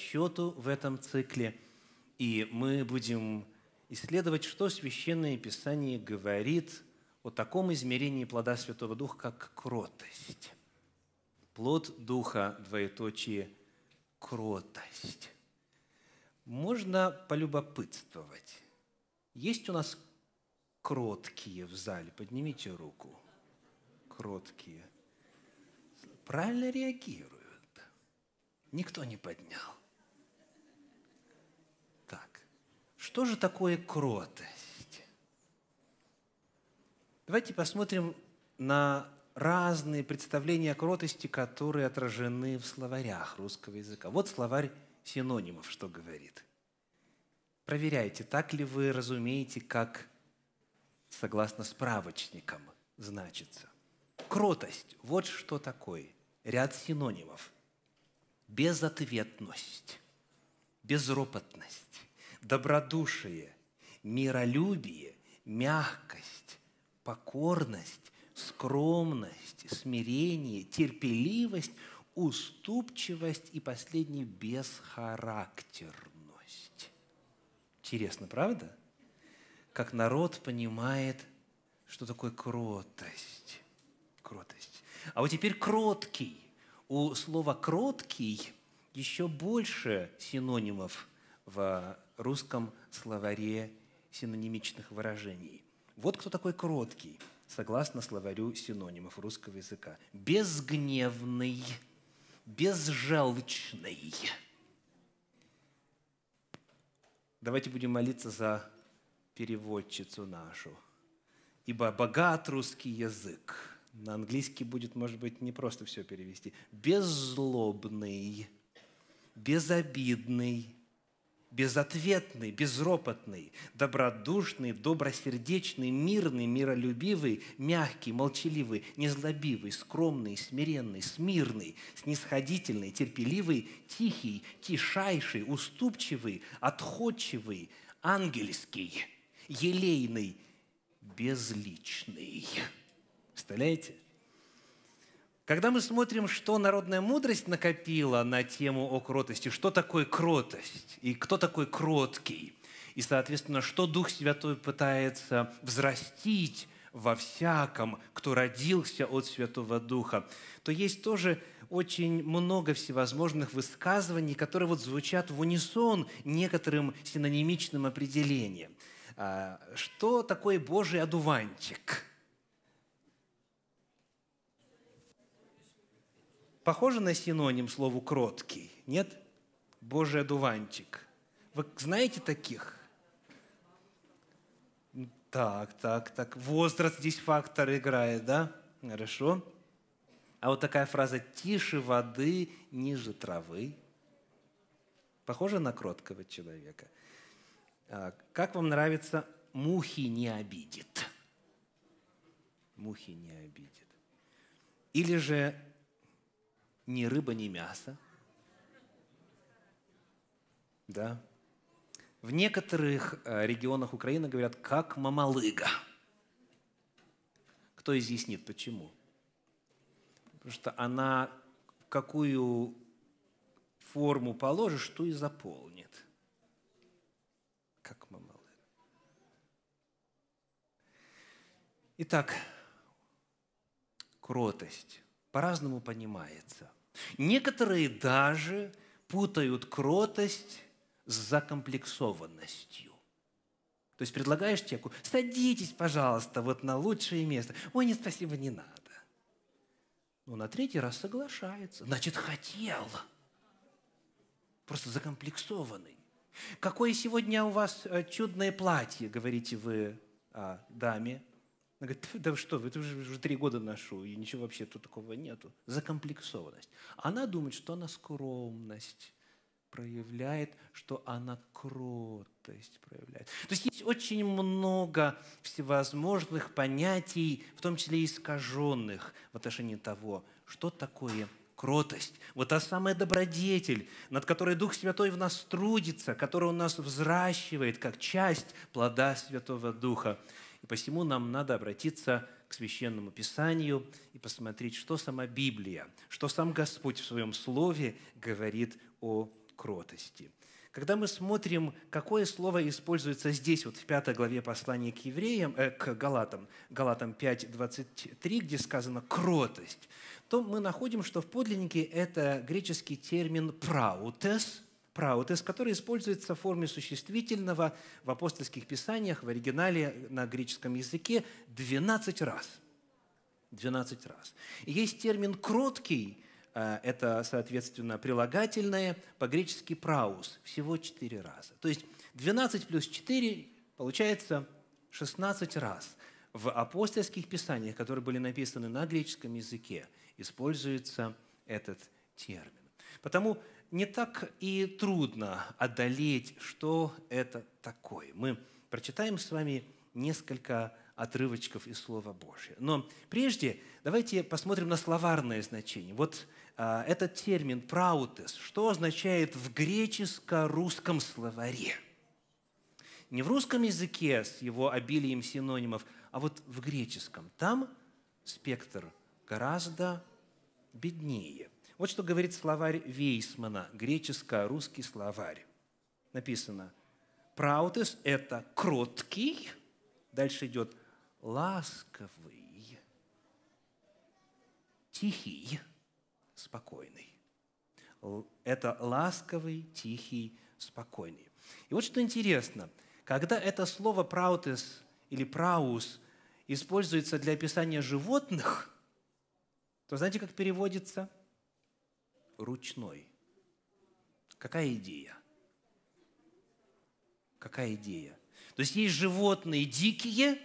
счету в этом цикле. И мы будем исследовать, что Священное Писание говорит о таком измерении плода Святого Духа, как кротость. Плод Духа, двоеточие, кротость. Можно полюбопытствовать. Есть у нас кроткие в зале? Поднимите руку. Кроткие. Правильно реагируют. Никто не поднял. Что же такое кротость? Давайте посмотрим на разные представления о кротости, которые отражены в словарях русского языка. Вот словарь синонимов, что говорит. Проверяйте, так ли вы разумеете, как согласно справочникам значится. Кротость – вот что такое. Ряд синонимов. Безответность, безропотность, добродушие, миролюбие, мягкость, покорность, скромность, смирение, терпеливость, уступчивость и последний – бесхарактерность. Интересно, правда? Как народ понимает, что такое кротость. Кротость. А вот теперь кроткий. У слова «кроткий» еще больше синонимов в русском словаре синонимичных выражений. Вот кто такой кроткий, согласно словарю синонимов русского языка. Безгневный, безжелчный. Давайте будем молиться за переводчицу нашу. Ибо богат русский язык. На английский будет, может быть, не просто все перевести. Беззлобный, безобидный, безответный, безропотный, добродушный, добросердечный, мирный, миролюбивый, мягкий, молчаливый, незлобивый, скромный, смиренный, смирный, снисходительный, терпеливый, тихий, тишайший, уступчивый, отходчивый, ангельский, елейный, безличный. Представляете? Когда мы смотрим, что народная мудрость накопила на тему о кротости, что такое кротость и кто такой кроткий, и, соответственно, что Дух Святой пытается взрастить во всяком, кто родился от Святого Духа, то есть тоже очень много всевозможных высказываний, которые вот звучат в унисон некоторым синонимичным определением. А, что такое Божий одуванчик – Похоже на синоним слову «кроткий», нет? Божий одуванчик. Вы знаете таких? Так, так, так. Возраст здесь фактор играет, да? Хорошо. А вот такая фраза «тише воды, ниже травы» Похоже на кроткого человека. А, как вам нравится «мухи не обидит»? Мухи не обидит. Или же ни рыба, ни мясо. Да. В некоторых э, регионах Украины говорят, как мамалыга. Кто изъяснит, почему? Потому что она какую форму положишь, ту и заполнит. Как мамалыга. Итак, кротость по-разному понимается – Некоторые даже путают кротость с закомплексованностью. То есть предлагаешь человеку, садитесь, пожалуйста, вот на лучшее место. Ой, нет, спасибо, не надо. Ну, на третий раз соглашается. Значит, хотел. Просто закомплексованный. Какое сегодня у вас э, чудное платье, говорите вы а, даме. Она говорит, да что вы, это уже, уже три года ношу, и ничего вообще тут такого нету. Закомплексованность. Она думает, что она скромность проявляет, что она кротость проявляет. То есть есть очень много всевозможных понятий, в том числе искаженных в отношении того, что такое кротость, вот та самая добродетель, над которой Дух Святой в нас трудится, которая у нас взращивает как часть плода Святого Духа. И посему нам надо обратиться к Священному Писанию и посмотреть, что сама Библия, что сам Господь в Своем Слове говорит о кротости. Когда мы смотрим, какое слово используется здесь, вот в пятой главе послания к евреям, э, к Галатам, Галатам 5, 23, где сказано «кротость», то мы находим, что в подлиннике это греческий термин «праутес», «праутес», который используется в форме существительного в апостольских писаниях в оригинале на греческом языке 12 раз. 12 раз. есть термин «кроткий», э, это, соответственно, прилагательное, по-гречески «праус», всего 4 раза. То есть 12 плюс 4 получается 16 раз в апостольских писаниях, которые были написаны на греческом языке, используется этот термин. Потому не так и трудно одолеть, что это такое. Мы прочитаем с вами несколько отрывочков из Слова Божьего. Но прежде давайте посмотрим на словарное значение. Вот а, этот термин «праутес», что означает в греческо-русском словаре? Не в русском языке с его обилием синонимов, а вот в греческом. Там спектр гораздо беднее. Вот что говорит словарь Вейсмана, греческо-русский словарь. Написано, праутес – это кроткий, дальше идет ласковый, тихий, спокойный. Это ласковый, тихий, спокойный. И вот что интересно, когда это слово «праутес» или «праус» используется для описания животных, то знаете, как переводится – ручной. Какая идея? Какая идея? То есть есть животные дикие,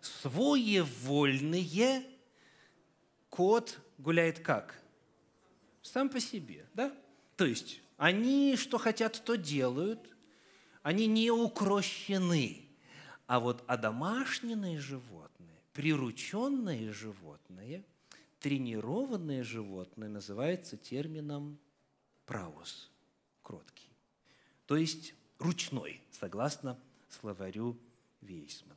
своевольные. Кот гуляет как? Сам по себе, да? То есть они что хотят, то делают. Они не укрощены. А вот а домашние животные, прирученные животные – тренированное животное называется термином «правус» – «кроткий», то есть «ручной», согласно словарю Вейсмана.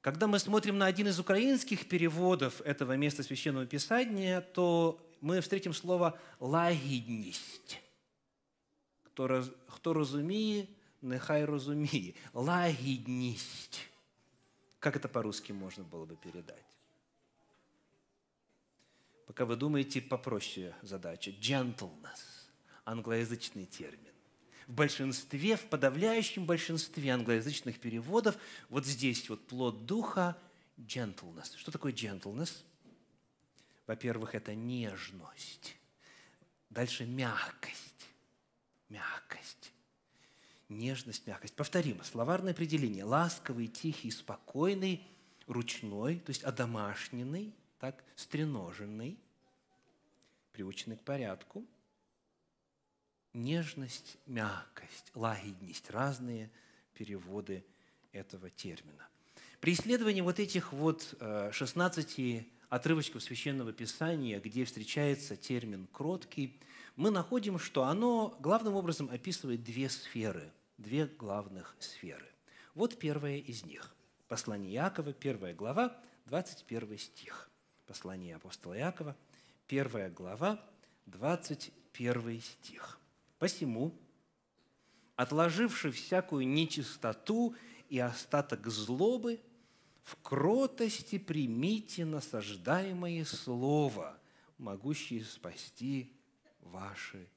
Когда мы смотрим на один из украинских переводов этого места Священного Писания, то мы встретим слово "лагидность". Кто, раз, кто разумеет, нехай разумеет. "лагидность". Как это по-русски можно было бы передать? Пока вы думаете, попроще задача. Gentleness. Англоязычный термин. В большинстве, в подавляющем большинстве англоязычных переводов вот здесь вот плод духа – gentleness. Что такое gentleness? Во-первых, это нежность. Дальше мягкость. Мягкость. Нежность, мягкость. Повторим. Словарное определение. Ласковый, тихий, спокойный, ручной, то есть одомашненный – так стреноженный, приученный к порядку. Нежность, мягкость, лагидность – разные переводы этого термина. При исследовании вот этих вот 16 э, отрывочков Священного Писания, где встречается термин «кроткий», мы находим, что оно главным образом описывает две сферы, две главных сферы. Вот первая из них. Послание Иакова, первая глава, 21 стих послании апостола Иакова, первая глава, 21 стих. «Посему, отложивши всякую нечистоту и остаток злобы, в кротости примите насаждаемое слово, могущее спасти ваши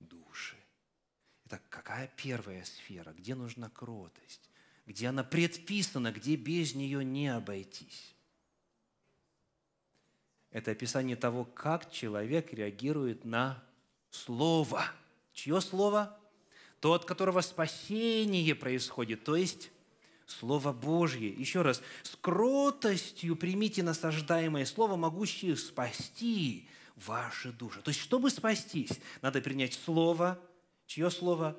души. Итак, какая первая сфера? Где нужна кротость? Где она предписана? Где без нее не обойтись? это описание того, как человек реагирует на Слово. Чье Слово? То, от которого спасение происходит, то есть Слово Божье. Еще раз, с кротостью примите насаждаемое Слово, могущее спасти ваши души. То есть, чтобы спастись, надо принять Слово. Чье Слово?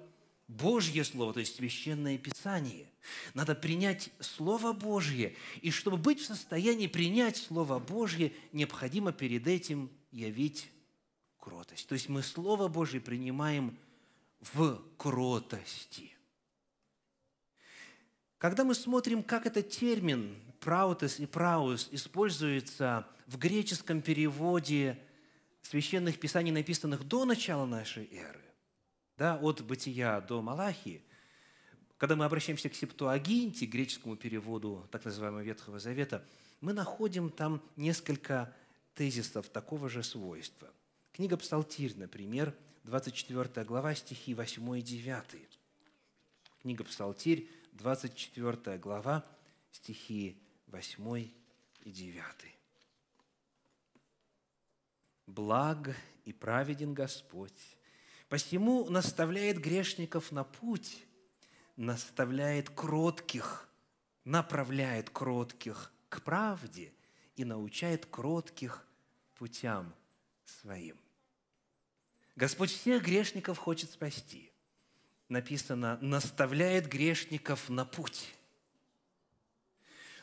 Божье Слово, то есть Священное Писание. Надо принять Слово Божье. И чтобы быть в состоянии принять Слово Божье, необходимо перед этим явить кротость. То есть мы Слово Божье принимаем в кротости. Когда мы смотрим, как этот термин «праутес» и «праус» используется в греческом переводе священных писаний, написанных до начала нашей эры, да, от бытия до Малахии, когда мы обращаемся к Септуагинте, греческому переводу так называемого Ветхого Завета, мы находим там несколько тезисов такого же свойства. Книга Псалтирь, например, 24 глава, стихи 8 и 9. Книга Псалтирь, 24 глава, стихи 8 и 9. «Благ и праведен Господь, Посему наставляет грешников на путь, наставляет кротких, направляет кротких к правде и научает кротких путям своим. Господь всех грешников хочет спасти. Написано, наставляет грешников на путь.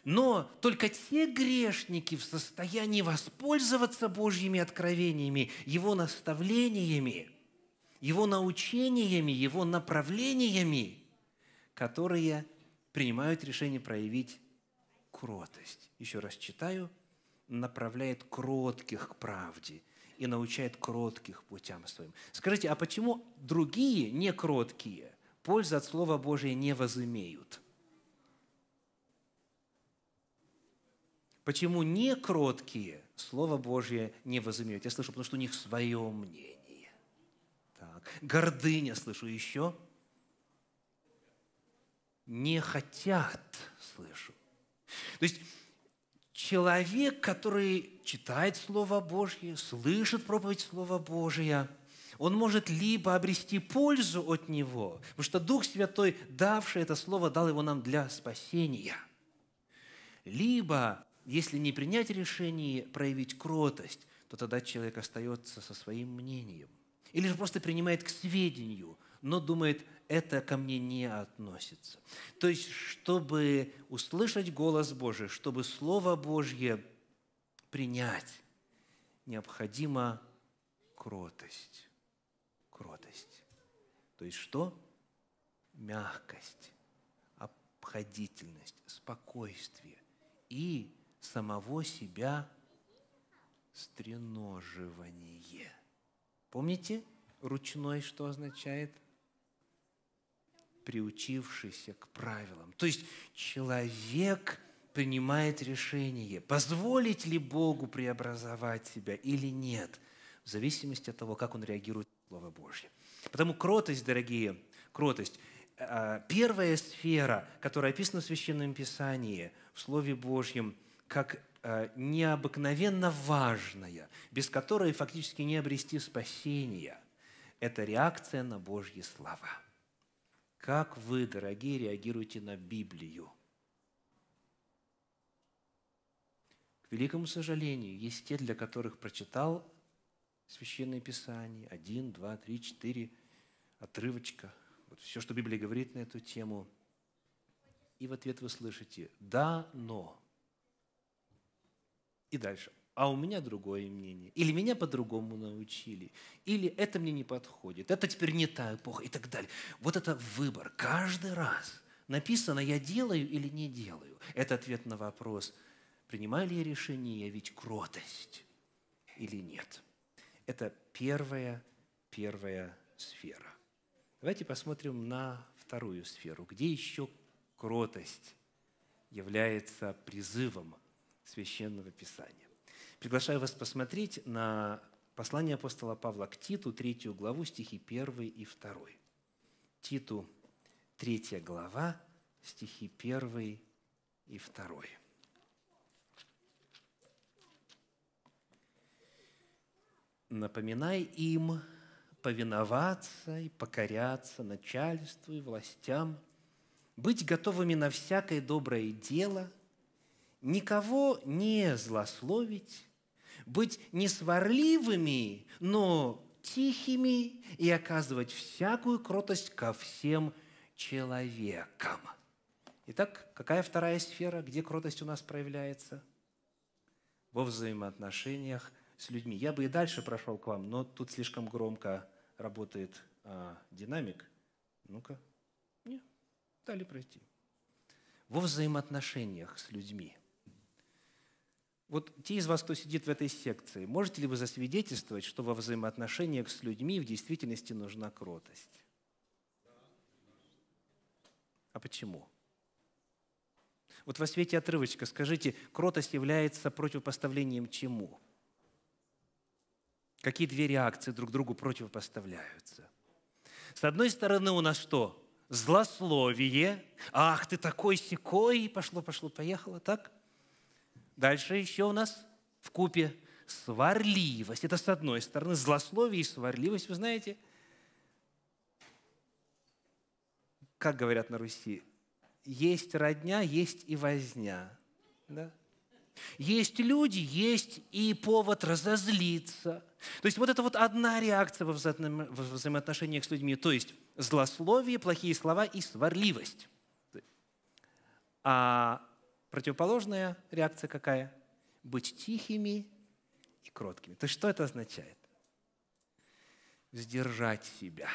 Но только те грешники в состоянии воспользоваться Божьими откровениями, Его наставлениями – его научениями, его направлениями, которые принимают решение проявить кротость. Еще раз читаю, направляет кротких к правде и научает кротких путям своим. Скажите, а почему другие, не кроткие, пользы от Слова Божия не возымеют? Почему не кроткие Слово Божье не возымеют? Я слышу, потому что у них свое мнение. Гордыня, слышу, еще. Не хотят, слышу. То есть человек, который читает Слово Божье, слышит проповедь Слова Божия, он может либо обрести пользу от него, потому что Дух Святой, давший это Слово, дал его нам для спасения. Либо, если не принять решение проявить кротость, то тогда человек остается со своим мнением. Или же просто принимает к сведению, но думает, это ко мне не относится. То есть, чтобы услышать голос Божий, чтобы Слово Божье принять, необходима кротость. Кротость. То есть что? Мягкость, обходительность, спокойствие и самого себя стреноживание – Помните, ручной что означает? Приучившийся к правилам. То есть человек принимает решение, позволить ли Богу преобразовать себя или нет, в зависимости от того, как он реагирует на Слово Божье. Потому кротость, дорогие, кротость э, – первая сфера, которая описана в Священном Писании, в Слове Божьем, как Э, необыкновенно важная, без которой фактически не обрести спасения, это реакция на Божьи слова. Как вы, дорогие, реагируете на Библию? К великому сожалению, есть те, для которых прочитал Священное Писание, один, два, три, четыре отрывочка, вот все, что Библия говорит на эту тему, и в ответ вы слышите «да, но». И дальше. А у меня другое мнение. Или меня по-другому научили. Или это мне не подходит. Это теперь не та эпоха и так далее. Вот это выбор. Каждый раз написано «я делаю или не делаю». Это ответ на вопрос, принимаю ли я решение явить кротость или нет. Это первая, первая сфера. Давайте посмотрим на вторую сферу, где еще кротость является призывом Священного Писания. Приглашаю вас посмотреть на послание апостола Павла к Титу, третью главу, стихи 1 и 2. Титу, третья глава, стихи 1 и 2. Напоминай им повиноваться и покоряться начальству и властям, быть готовыми на всякое доброе дело – никого не злословить, быть не сварливыми, но тихими и оказывать всякую кротость ко всем человекам. Итак, какая вторая сфера, где кротость у нас проявляется? Во взаимоотношениях с людьми. Я бы и дальше прошел к вам, но тут слишком громко работает а, динамик. Ну-ка. Не, дали пройти. Во взаимоотношениях с людьми – вот те из вас, кто сидит в этой секции, можете ли вы засвидетельствовать, что во взаимоотношениях с людьми в действительности нужна кротость? А почему? Вот во свете отрывочка скажите, кротость является противопоставлением чему? Какие две реакции друг другу противопоставляются? С одной стороны у нас что? Злословие. Ах, ты такой секой, пошло, пошло, поехало, так? Дальше еще у нас в купе сварливость. Это с одной стороны злословие и сварливость, вы знаете. Как говорят на Руси, есть родня, есть и возня. Да? Есть люди, есть и повод разозлиться. То есть вот это вот одна реакция во, вза во взаимоотношениях с людьми, то есть злословие, плохие слова и сварливость. А Противоположная реакция какая? Быть тихими и кроткими. То есть что это означает? Сдержать себя.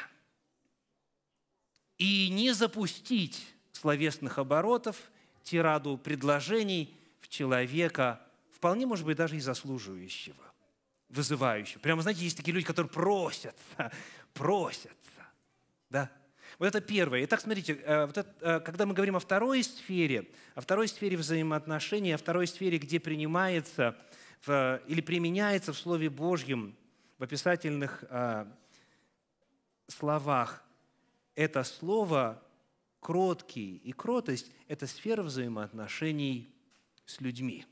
И не запустить словесных оборотов, тираду предложений в человека, вполне, может быть, даже и заслуживающего, вызывающего. Прямо, знаете, есть такие люди, которые просятся, просятся. Да? Вот это первое. Итак, смотрите, э, вот это, э, когда мы говорим о второй сфере, о второй сфере взаимоотношений, о второй сфере, где принимается в, или применяется в Слове Божьем, в описательных э, словах, это слово кроткий и кротость – это сфера взаимоотношений с людьми.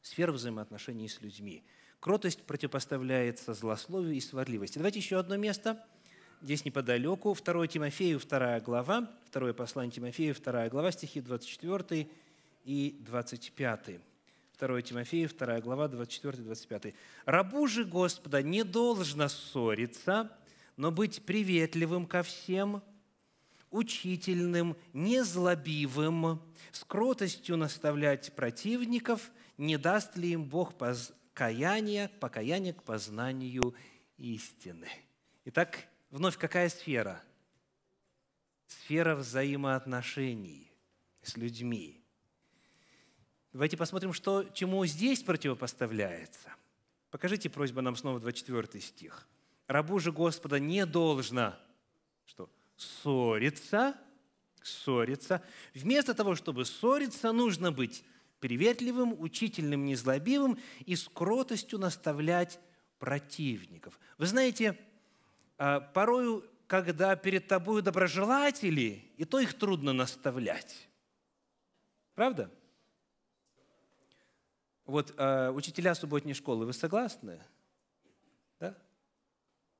Сфера взаимоотношений с людьми. Кротость противопоставляется злословию и сварливости. Давайте еще одно место – здесь неподалеку, 2 Тимофею, 2 глава, 2 послание Тимофею, 2 глава, стихи 24 и 25. 2 Тимофею, 2 глава, 24-25. «Рабу же Господа не должно ссориться, но быть приветливым ко всем, учительным, незлобивым, с кротостью наставлять противников, не даст ли им Бог покаяния, покаяние к познанию истины». Итак, Вновь какая сфера? Сфера взаимоотношений с людьми. Давайте посмотрим, что, чему здесь противопоставляется. Покажите просьба нам снова 24 стих. «Рабу же Господа не должно что, ссориться, ссориться. Вместо того, чтобы ссориться, нужно быть приветливым, учительным, незлобивым и с кротостью наставлять противников. Вы знаете, а порою, когда перед тобой доброжелатели, и то их трудно наставлять. Правда? Вот э, учителя субботней школы, вы согласны? Да?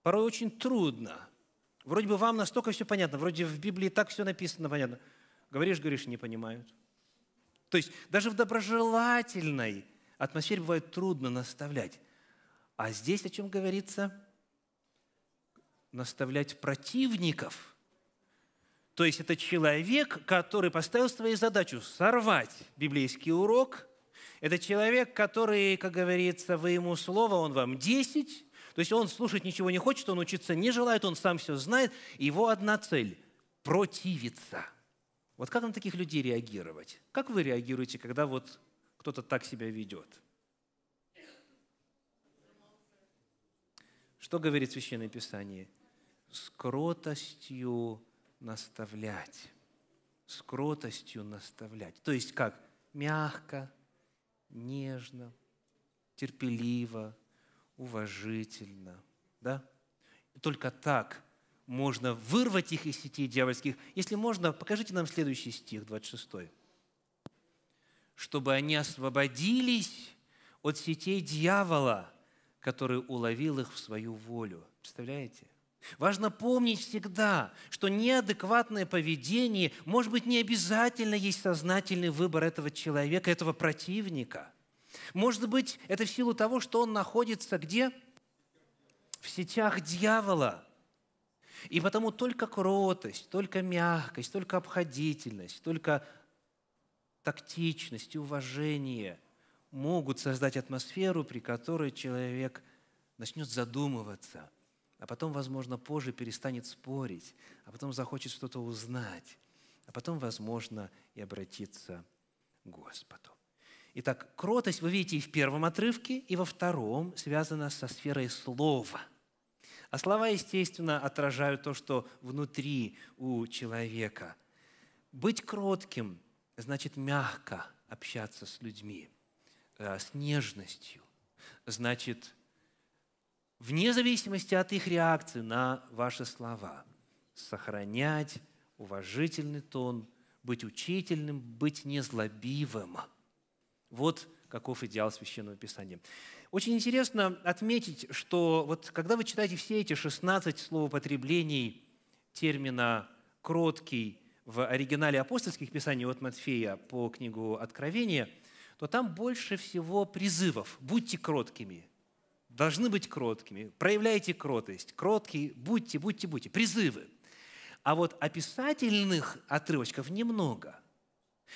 Порой очень трудно. Вроде бы вам настолько все понятно, вроде в Библии так все написано, понятно. Говоришь, говоришь, не понимают. То есть даже в доброжелательной атмосфере бывает трудно наставлять. А здесь о чем говорится? наставлять противников. То есть это человек, который поставил свою задачу сорвать библейский урок. Это человек, который, как говорится, вы ему слово, он вам десять. То есть он слушать ничего не хочет, он учиться не желает, он сам все знает. Его одна цель – противиться. Вот как на таких людей реагировать? Как вы реагируете, когда вот кто-то так себя ведет – Что говорит Священное Писание? С кротостью наставлять. С кротостью наставлять. То есть как? Мягко, нежно, терпеливо, уважительно. Да? И только так можно вырвать их из сетей дьявольских. Если можно, покажите нам следующий стих, 26. «Чтобы они освободились от сетей дьявола» который уловил их в свою волю. Представляете? Важно помнить всегда, что неадекватное поведение, может быть, не обязательно есть сознательный выбор этого человека, этого противника. Может быть, это в силу того, что он находится где? В сетях дьявола – и потому только кротость, только мягкость, только обходительность, только тактичность и уважение могут создать атмосферу, при которой человек начнет задумываться, а потом, возможно, позже перестанет спорить, а потом захочет что-то узнать, а потом, возможно, и обратиться к Господу. Итак, кротость, вы видите, и в первом отрывке, и во втором связана со сферой слова. А слова, естественно, отражают то, что внутри у человека. Быть кротким значит мягко общаться с людьми – Э, с нежностью. Значит, вне зависимости от их реакции на ваши слова, сохранять уважительный тон, быть учительным, быть незлобивым. Вот каков идеал Священного Писания. Очень интересно отметить, что вот когда вы читаете все эти 16 словопотреблений термина «кроткий» в оригинале апостольских писаний от Матфея по книгу Откровения то там больше всего призывов. Будьте кроткими. Должны быть кроткими. Проявляйте кротость. Кроткие. Будьте, будьте, будьте. Призывы. А вот описательных отрывочков немного.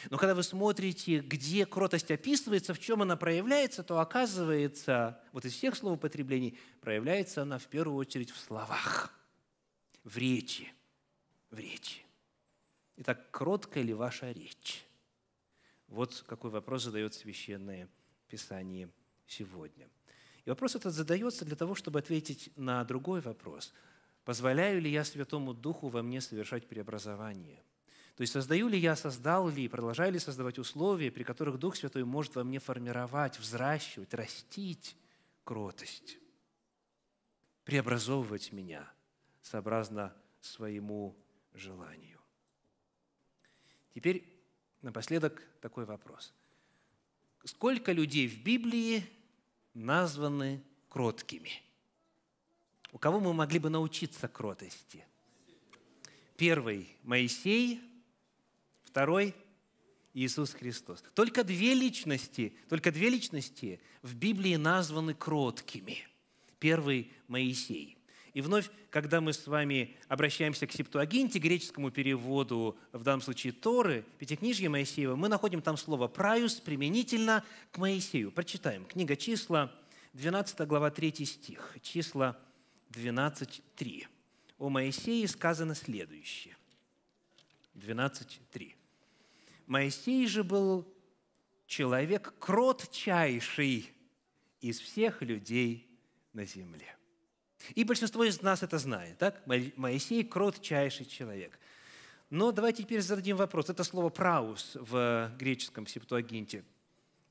Но когда вы смотрите, где кротость описывается, в чем она проявляется, то оказывается, вот из всех словопотреблений, проявляется она в первую очередь в словах, в речи, в речи. Итак, кроткая ли ваша речь? Вот какой вопрос задает Священное Писание сегодня. И вопрос этот задается для того, чтобы ответить на другой вопрос. Позволяю ли я Святому Духу во мне совершать преобразование? То есть создаю ли я, создал ли продолжаю ли создавать условия, при которых Дух Святой может во мне формировать, взращивать, растить кротость, преобразовывать меня сообразно своему желанию. Теперь Напоследок такой вопрос. Сколько людей в Библии названы кроткими? У кого мы могли бы научиться кротости? Первый – Моисей, второй – Иисус Христос. Только две личности, только две личности в Библии названы кроткими. Первый – Моисей – и вновь, когда мы с вами обращаемся к септуагинте, греческому переводу, в данном случае Торы, Пятикнижье Моисеева, мы находим там слово «праюс» применительно к Моисею. Прочитаем. Книга числа, 12 глава, 3 стих. Числа 12, 3. О Моисее сказано следующее. 12.3. «Моисей же был человек кротчайший из всех людей на земле». И большинство из нас это знает. Так? Моисей – кротчайший человек. Но давайте теперь зададим вопрос. Это слово «праус» в греческом септуагинте.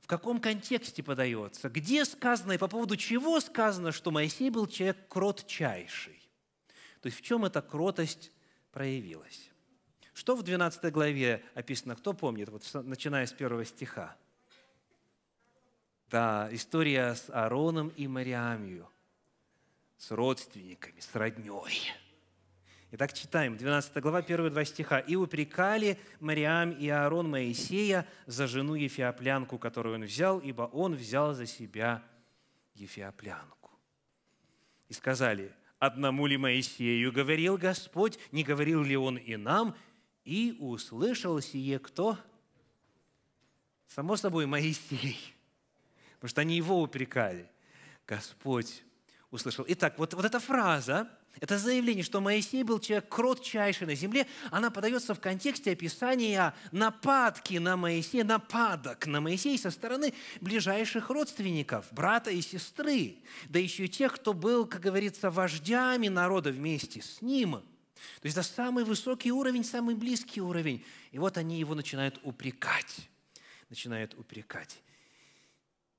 В каком контексте подается? Где сказано и по поводу чего сказано, что Моисей был человек кротчайший? То есть в чем эта кротость проявилась? Что в 12 главе описано? Кто помнит? Вот начиная с первого стиха. Да, история с Аароном и Мариамью – с родственниками, с родней. Итак, читаем 12 глава, первые два стиха. «И упрекали Мариам и Аарон Моисея за жену Ефиоплянку, которую он взял, ибо он взял за себя Ефиоплянку». И сказали, «Одному ли Моисею говорил Господь, не говорил ли он и нам?» И услышал сие кто? Само собой, Моисей, потому что они его упрекали. Господь услышал. Итак, вот, вот эта фраза, это заявление, что Моисей был человек кротчайший на земле, она подается в контексте описания нападки на Моисея, нападок на Моисея со стороны ближайших родственников, брата и сестры, да еще и тех, кто был, как говорится, вождями народа вместе с ним. То есть это самый высокий уровень, самый близкий уровень. И вот они его начинают упрекать. Начинают упрекать.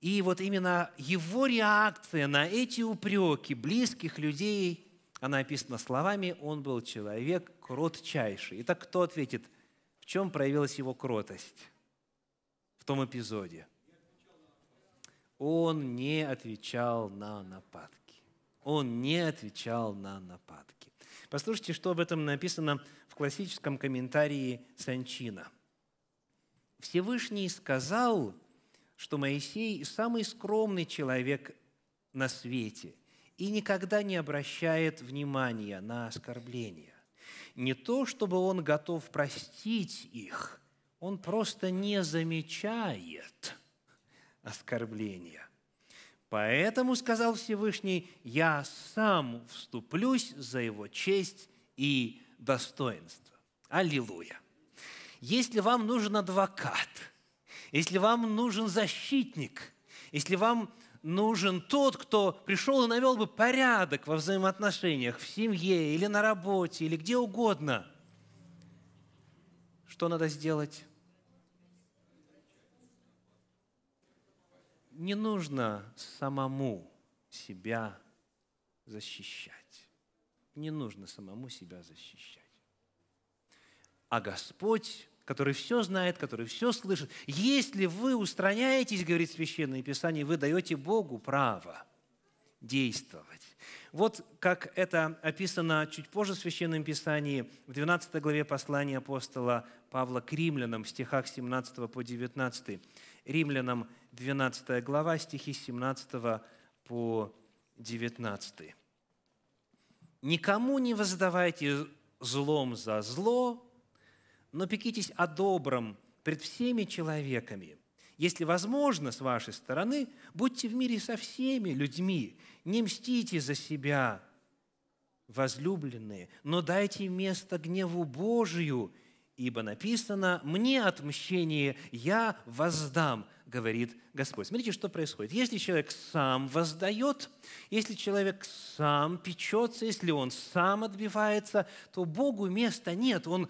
И вот именно его реакция на эти упреки близких людей, она описана словами «он был человек кротчайший». Итак, кто ответит, в чем проявилась его кротость в том эпизоде? Он не отвечал на нападки. Он не отвечал на нападки. Послушайте, что об этом написано в классическом комментарии Санчина. Всевышний сказал – что Моисей – самый скромный человек на свете и никогда не обращает внимания на оскорбления. Не то, чтобы он готов простить их, он просто не замечает оскорбления. Поэтому, сказал Всевышний, я сам вступлюсь за его честь и достоинство. Аллилуйя! Если вам нужен адвокат – если вам нужен защитник, если вам нужен тот, кто пришел и навел бы порядок во взаимоотношениях, в семье или на работе, или где угодно, что надо сделать? Не нужно самому себя защищать. Не нужно самому себя защищать. А Господь который все знает, который все слышит. Если вы устраняетесь, говорит Священное Писание, вы даете Богу право действовать. Вот как это описано чуть позже в Священном Писании, в 12 главе послания апостола Павла к римлянам, в стихах 17 по 19. Римлянам 12 глава, стихи 17 по 19. «Никому не воздавайте злом за зло но пекитесь о добром пред всеми человеками. Если возможно, с вашей стороны, будьте в мире со всеми людьми, не мстите за себя, возлюбленные, но дайте место гневу Божию, ибо написано «Мне отмщение я воздам», говорит Господь. Смотрите, что происходит. Если человек сам воздает, если человек сам печется, если он сам отбивается, то Богу места нет. Он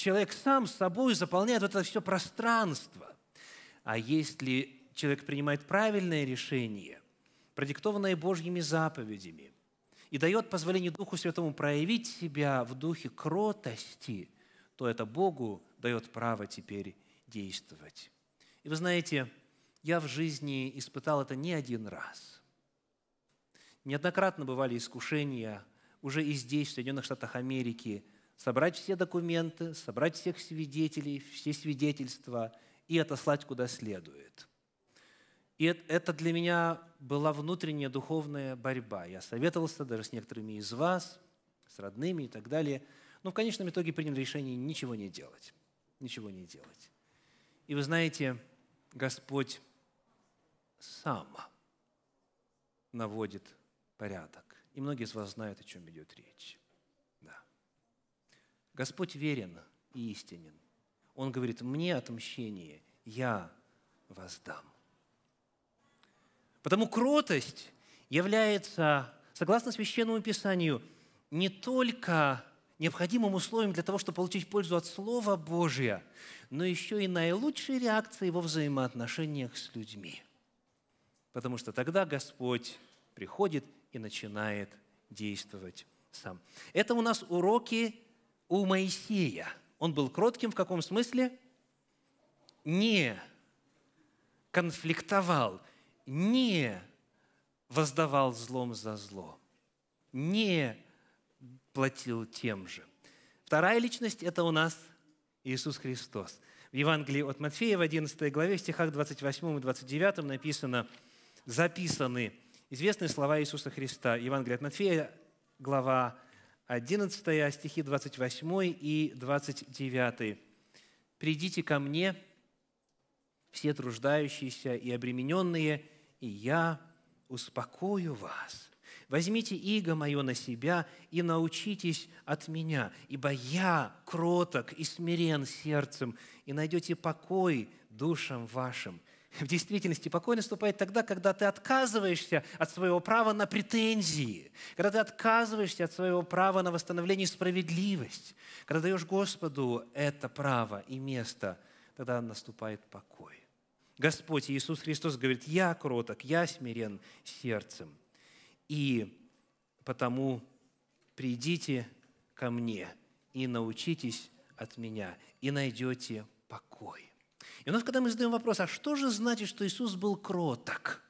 человек сам с собой заполняет вот это все пространство. А если человек принимает правильное решение, продиктованное Божьими заповедями, и дает позволение Духу Святому проявить себя в духе кротости, то это Богу дает право теперь действовать. И вы знаете, я в жизни испытал это не один раз. Неоднократно бывали искушения уже и здесь, в Соединенных Штатах Америки – собрать все документы, собрать всех свидетелей, все свидетельства и отослать куда следует. И это для меня была внутренняя духовная борьба. Я советовался даже с некоторыми из вас, с родными и так далее. Но в конечном итоге принял решение ничего не делать. Ничего не делать. И вы знаете, Господь сам наводит порядок. И многие из вас знают, о чем идет речь. Господь верен и истинен. Он говорит, мне отмщение, я воздам. Потому кротость является, согласно Священному Писанию, не только необходимым условием для того, чтобы получить пользу от Слова Божия, но еще и наилучшей реакцией во взаимоотношениях с людьми. Потому что тогда Господь приходит и начинает действовать сам. Это у нас уроки у Моисея. Он был кротким в каком смысле? Не конфликтовал, не воздавал злом за зло, не платил тем же. Вторая личность – это у нас Иисус Христос. В Евангелии от Матфея в 11 главе, в стихах 28 и 29 написано, записаны известные слова Иисуса Христа. Евангелие от Матфея, глава 11 стихи 28 и 29. «Придите ко мне, все труждающиеся и обремененные, и я успокою вас. Возьмите иго мое на себя и научитесь от меня, ибо я кроток и смирен сердцем, и найдете покой душам вашим, в действительности покой наступает тогда, когда ты отказываешься от своего права на претензии, когда ты отказываешься от своего права на восстановление справедливости, когда даешь Господу это право и место, тогда наступает покой. Господь Иисус Христос говорит, я кроток, я смирен сердцем, и потому придите ко мне и научитесь от меня, и найдете покой. И у нас, когда мы задаем вопрос, а что же значит, что Иисус был кроток?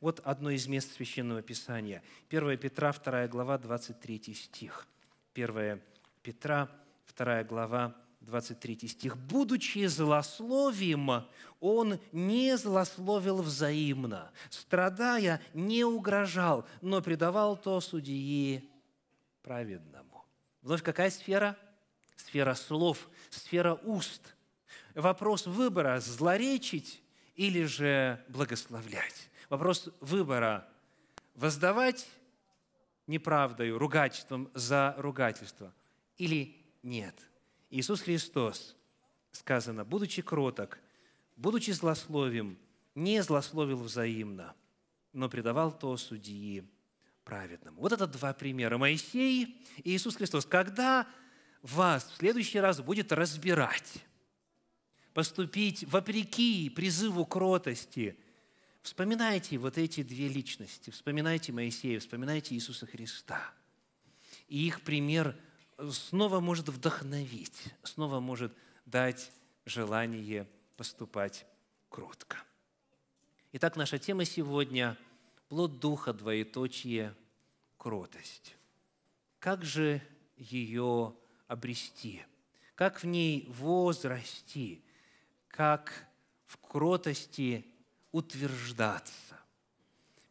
Вот одно из мест Священного Писания. 1 Петра, 2 глава, 23 стих. 1 Петра, 2 глава, 23 стих. «Будучи злословим, он не злословил взаимно, страдая, не угрожал, но предавал то судьи праведному». Вновь какая сфера? Сфера слов, сфера уст – вопрос выбора – злоречить или же благословлять. Вопрос выбора – воздавать неправдою, ругательством за ругательство или нет. Иисус Христос, сказано, будучи кроток, будучи злословим, не злословил взаимно, но предавал то судьи праведному. Вот это два примера. Моисей и Иисус Христос. Когда вас в следующий раз будет разбирать, поступить вопреки призыву кротости. Вспоминайте вот эти две личности, вспоминайте Моисея, вспоминайте Иисуса Христа. И их пример снова может вдохновить, снова может дать желание поступать кротко. Итак, наша тема сегодня – плод Духа, двоеточие, кротость. Как же ее обрести? Как в ней возрасти? как в кротости утверждаться.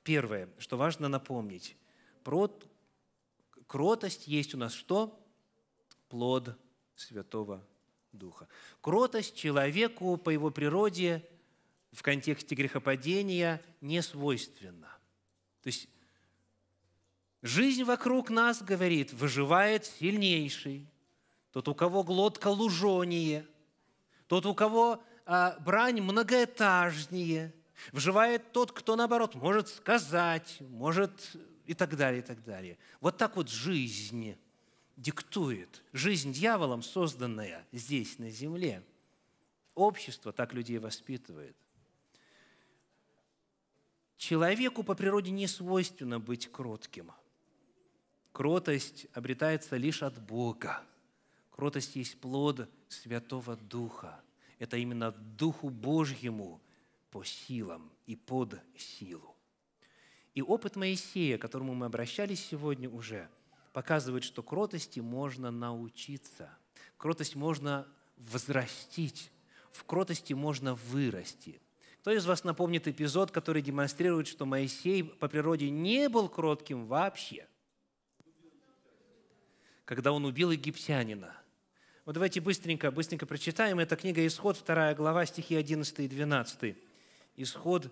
Первое, что важно напомнить, про кротость есть у нас что? Плод Святого Духа. Кротость человеку по его природе в контексте грехопадения не свойственна. То есть жизнь вокруг нас, говорит, выживает сильнейший, тот, у кого глотка лужонее – тот, у кого а, брань многоэтажнее, вживает тот, кто, наоборот, может сказать, может и так далее, и так далее. Вот так вот жизнь диктует. Жизнь дьяволом, созданная здесь, на земле. Общество так людей воспитывает. Человеку по природе не свойственно быть кротким. Кротость обретается лишь от Бога. Кротость есть плод Святого Духа. Это именно Духу Божьему по силам и под силу. И опыт Моисея, к которому мы обращались сегодня уже, показывает, что кротости можно научиться. Кротость можно возрастить. В кротости можно вырасти. Кто из вас напомнит эпизод, который демонстрирует, что Моисей по природе не был кротким вообще? Когда он убил египтянина – вот давайте быстренько, быстренько прочитаем. Это книга «Исход», 2 глава, стихи 11 и 12. «Исход»,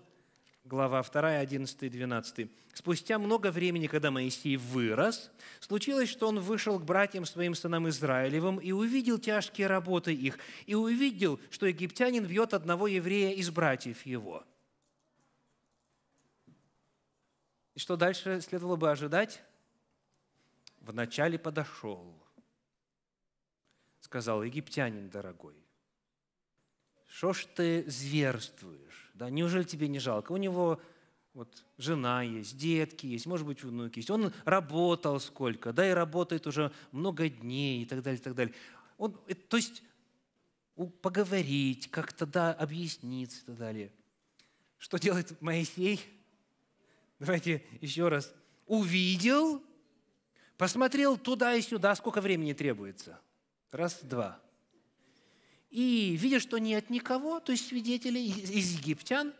глава 2, 11 и 12. «Спустя много времени, когда Моисей вырос, случилось, что он вышел к братьям своим сынам Израилевым и увидел тяжкие работы их, и увидел, что египтянин бьет одного еврея из братьев его». И что дальше следовало бы ожидать? «Вначале подошел» сказал, египтянин дорогой, что ж ты зверствуешь? Да, неужели тебе не жалко? У него вот жена есть, детки есть, может быть, внуки есть. Он работал сколько, да, и работает уже много дней и так далее, и так далее. Он, э, то есть поговорить, как-то, да, объясниться и так далее. Что делает Моисей? Давайте еще раз. Увидел, посмотрел туда и сюда, сколько времени требуется – Раз, два. И, видя, что не от никого, то есть свидетелей из египтян,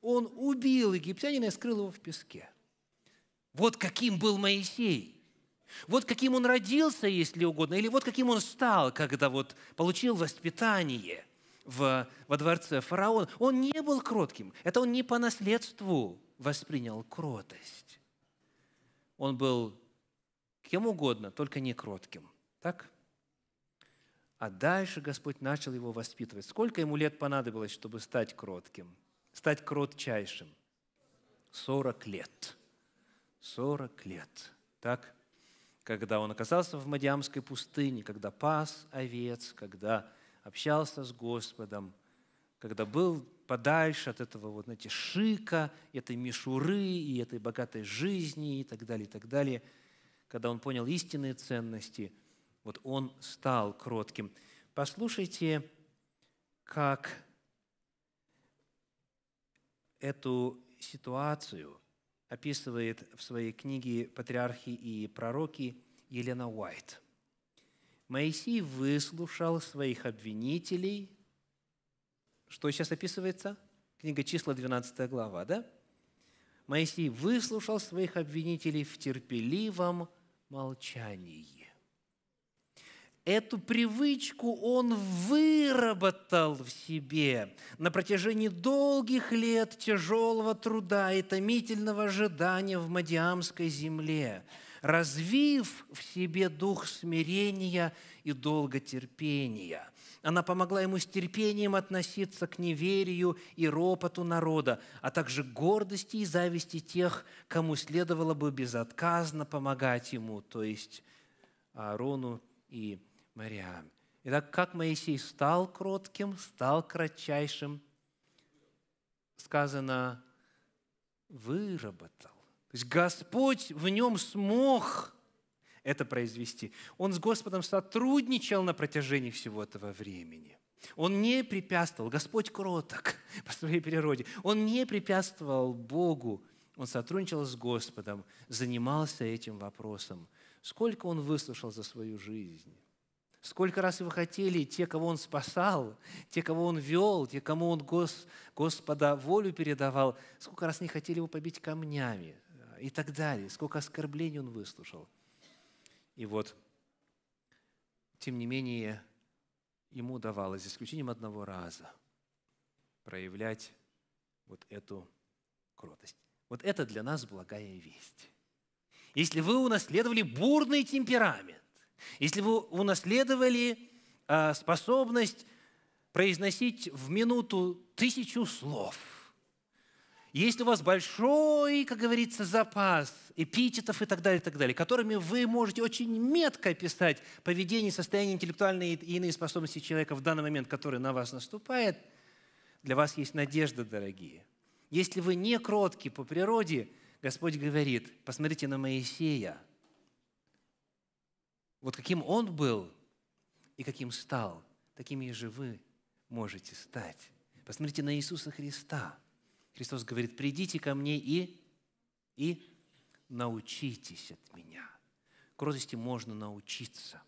он убил египтянина и скрыл его в песке. Вот каким был Моисей. Вот каким он родился, если угодно, или вот каким он стал, когда вот получил воспитание в, во дворце фараона. Он не был кротким. Это он не по наследству воспринял кротость. Он был кем угодно, только не кротким. Так? А дальше Господь начал его воспитывать. Сколько ему лет понадобилось, чтобы стать кротким, стать кротчайшим? 40 лет. 40 лет. Так, когда он оказался в Мадиамской пустыне, когда пас овец, когда общался с Господом, когда был подальше от этого, вот, знаете, шика, этой мишуры и этой богатой жизни и так далее, и так далее, когда он понял истинные ценности – вот он стал кротким. Послушайте, как эту ситуацию описывает в своей книге «Патриархи и пророки» Елена Уайт. Моисей выслушал своих обвинителей. Что сейчас описывается? Книга числа, 12 глава, да? Моисей выслушал своих обвинителей в терпеливом молчании. Эту привычку он выработал в себе на протяжении долгих лет тяжелого труда и томительного ожидания в Мадиамской земле, развив в себе дух смирения и долготерпения. Она помогла ему с терпением относиться к неверию и ропоту народа, а также гордости и зависти тех, кому следовало бы безотказно помогать ему, то есть Аарону и морям. Итак, как Моисей стал кротким, стал кратчайшим, сказано, выработал. То есть Господь в нем смог это произвести. Он с Господом сотрудничал на протяжении всего этого времени. Он не препятствовал, Господь кроток по своей природе, Он не препятствовал Богу, Он сотрудничал с Господом, занимался этим вопросом. Сколько Он выслушал за свою жизнь? Сколько раз его хотели те, кого он спасал, те, кого он вел, те, кому он Гос, Господа волю передавал, сколько раз не хотели его побить камнями э, и так далее, сколько оскорблений он выслушал. И вот, тем не менее, ему удавалось, за исключением одного раза, проявлять вот эту кротость. Вот это для нас благая весть. Если вы унаследовали бурный темперамент, если вы унаследовали а, способность произносить в минуту тысячу слов, если у вас большой, как говорится, запас эпитетов и так далее, и так далее, которыми вы можете очень метко описать поведение, состояние интеллектуальные и иные способности человека в данный момент, который на вас наступает, для вас есть надежда, дорогие. Если вы не кротки по природе, Господь говорит, посмотрите на Моисея – вот каким он был и каким стал, такими и же вы можете стать. Посмотрите на Иисуса Христа. Христос говорит, придите ко мне и, и научитесь от меня. Кротости можно научиться.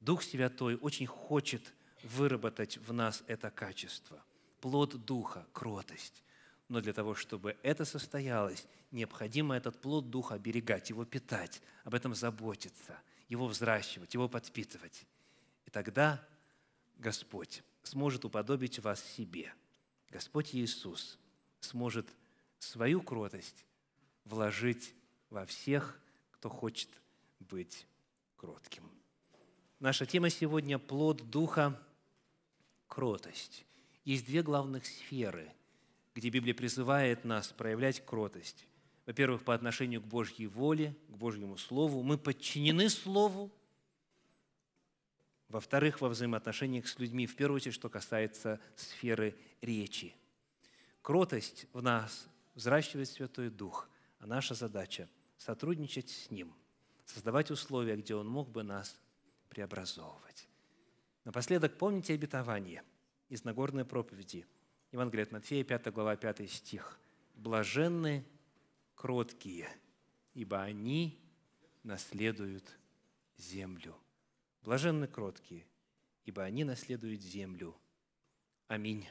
Дух Святой очень хочет выработать в нас это качество. Плод Духа – кротость. Но для того, чтобы это состоялось, необходимо этот плод Духа оберегать, его питать, об этом заботиться – его взращивать, его подпитывать. И тогда Господь сможет уподобить вас себе. Господь Иисус сможет свою кротость вложить во всех, кто хочет быть кротким. Наша тема сегодня – плод Духа – кротость. Есть две главных сферы, где Библия призывает нас проявлять кротость – во-первых, по отношению к Божьей воле, к Божьему Слову. Мы подчинены Слову. Во-вторых, во взаимоотношениях с людьми, в первую очередь, что касается сферы речи. Кротость в нас взращивает Святой Дух, а наша задача – сотрудничать с Ним, создавать условия, где Он мог бы нас преобразовывать. Напоследок, помните обетование из Нагорной проповеди. Евангелие от Матфея, 5 глава, 5 стих. «Блаженны кроткие, ибо они наследуют землю. Блаженны кроткие, ибо они наследуют землю. Аминь.